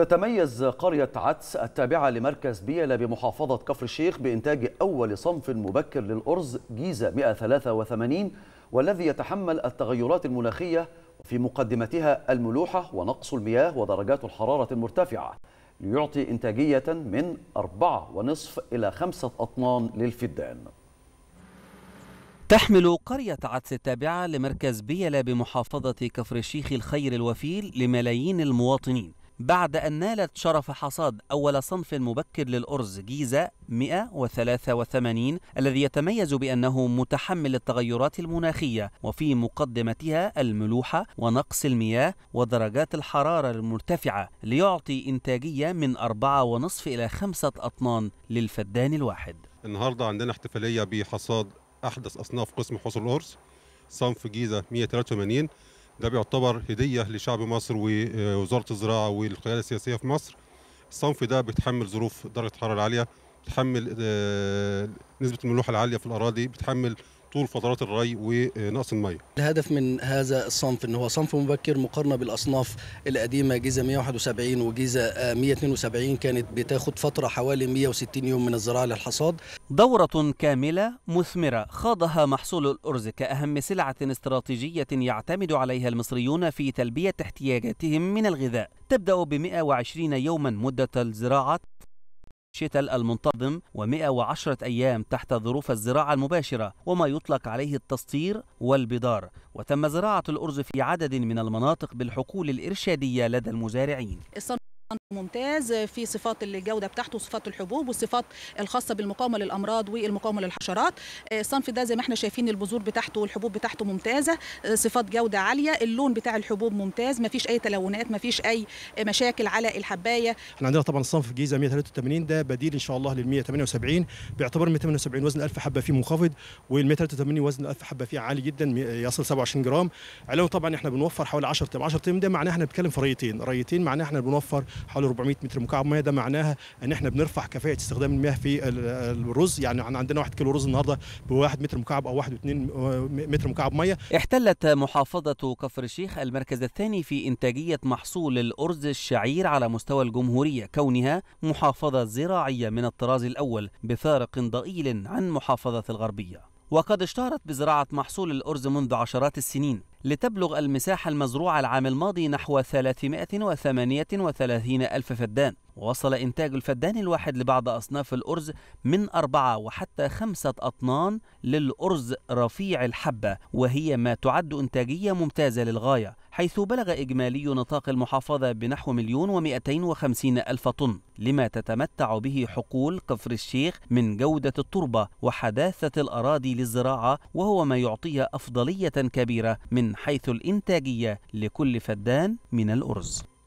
تتميز قرية عدس التابعة لمركز بيلا بمحافظة كفر الشيخ بإنتاج أول صنف مبكر للأرز جيزة 183 والذي يتحمل التغيرات المناخية في مقدمتها الملوحة ونقص المياه ودرجات الحرارة المرتفعة ليعطي إنتاجية من 4.5 إلى 5 أطنان للفدان تحمل قرية عدس التابعة لمركز بيلا بمحافظة كفر الشيخ الخير الوفير لملايين المواطنين بعد أن نالت شرف حصاد أول صنف مبكر للأرز جيزة 183 الذي يتميز بأنه متحمل التغيرات المناخية وفي مقدمتها الملوحة ونقص المياه ودرجات الحرارة المرتفعة ليعطي إنتاجية من 4.5 إلى 5 أطنان للفدان الواحد النهاردة عندنا احتفالية بحصاد أحدث أصناف قسم حصول الأرز صنف جيزة 183 ده بيعتبر هديه لشعب مصر ووزاره آه، الزراعه والقياده السياسيه في مصر الصنف ده بيتحمل ظروف درجه الحراره العاليه بيتحمل آه، نسبه الملوحه العاليه في الاراضي بيتحمل طول فترات الري ونقص الميه. الهدف من هذا الصنف ان هو صنف مبكر مقارنه بالاصناف القديمه جيزه 171 وجيزه 172 آه، كانت بتاخد فتره حوالي 160 يوم من الزراعه للحصاد. دوره كامله مثمره خاضها محصول الارز كاهم سلعه استراتيجيه يعتمد عليها المصريون في تلبيه احتياجاتهم من الغذاء. تبدا ب 120 يوما مده الزراعه شتل المنتظم و110 أيام تحت ظروف الزراعة المباشرة وما يطلق عليه التسطير والبدار وتم زراعة الأرز في عدد من المناطق بالحقول الإرشادية لدى المزارعين ممتاز في صفات الجوده بتاعته وصفات الحبوب والصفات الخاصه بالمقاومه للامراض والمقاومه للحشرات الصنف آه، ده زي ما احنا شايفين البذور بتاعته والحبوب بتاعته ممتازه آه، صفات جوده عاليه اللون بتاع الحبوب ممتاز ما فيش اي تلونات ما فيش اي مشاكل على الحبايه احنا عندنا طبعا صنف جيزة 183 ده بديل ان شاء الله لل 178 باعتبار 178 وزن 1000 حبه فيه منخفض وال 183 وزن 1000 حبه فيه عالي جدا يصل 27 جرام علاوة طبعا احنا بنوفر حوالي 10 تم 10 تم ده معناه احنا بنتكلم في ريتين ريتين معناه احنا بنوفر حوالي 400 متر مكعب ميه ده معناها ان احنا بنرفع كفاءه استخدام المياه في الرز يعني عندنا 1 كيلو رز النهارده ب 1 متر مكعب او 1.2 آه، متر مكعب ميه احتلت محافظه كفر الشيخ المركز الثاني في انتاجيه محصول الارز الشعير على مستوى الجمهوريه كونها محافظه زراعيه من الطراز الاول بفارق ضئيل عن محافظه الغربيه وقد اشتهرت بزراعة محصول الأرز منذ عشرات السنين لتبلغ المساحة المزروعة العام الماضي نحو 338 ألف فدان وصل إنتاج الفدان الواحد لبعض أصناف الأرز من أربعة وحتى خمسة أطنان للأرز رفيع الحبة وهي ما تعد إنتاجية ممتازة للغاية حيث بلغ إجمالي نطاق المحافظة بنحو مليون ومئتين وخمسين ألف طن لما تتمتع به حقول كفر الشيخ من جودة التربة وحداثة الأراضي للزراعة وهو ما يعطيها أفضلية كبيرة من حيث الإنتاجية لكل فدان من الأرز